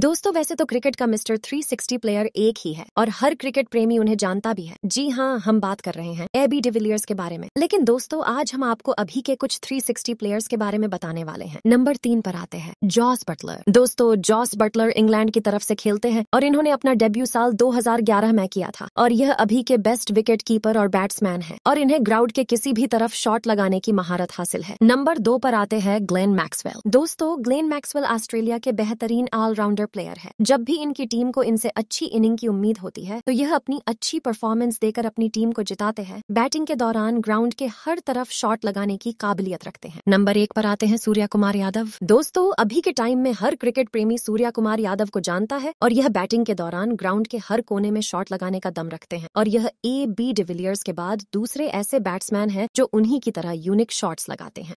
दोस्तों वैसे तो क्रिकेट का मिस्टर 360 प्लेयर एक ही है और हर क्रिकेट प्रेमी उन्हें जानता भी है जी हाँ हम बात कर रहे हैं एबी डिविलियर्स के बारे में लेकिन दोस्तों आज हम आपको अभी के कुछ 360 प्लेयर्स के बारे में बताने वाले हैं नंबर तीन पर आते हैं जॉस बटलर दोस्तों जॉस बटलर इंग्लैंड की तरफ से खेलते हैं और इन्होंने अपना डेब्यू साल दो में किया था और यह अभी के बेस्ट विकेट कीपर और बैट्समैन है और इन्हें ग्राउंड के किसी भी तरफ शॉट लगाने की महारत हासिल है नंबर दो पर आते हैं ग्लेन मैक्सवेल दोस्तों ग्लेन मैक्सवेल ऑस्ट्रेलिया के बेहतरीन ऑलराउंडर प्लेयर है जब भी इनकी टीम को इनसे अच्छी इनिंग की उम्मीद होती है तो यह अपनी अच्छी परफॉर्मेंस देकर अपनी टीम को जिताते हैं बैटिंग के दौरान ग्राउंड के हर तरफ शॉट लगाने की काबिलियत रखते हैं नंबर एक पर आते हैं सूर्या कुमार यादव दोस्तों अभी के टाइम में हर क्रिकेट प्रेमी सूर्या कुमार यादव को जानता है और यह बैटिंग के दौरान ग्राउंड के हर कोने में शॉट लगाने का दम रखते हैं और यह ए बी डिविलियर्स के बाद दूसरे ऐसे बैट्समैन है जो उन्हीं की तरह यूनिक शॉट्स लगाते हैं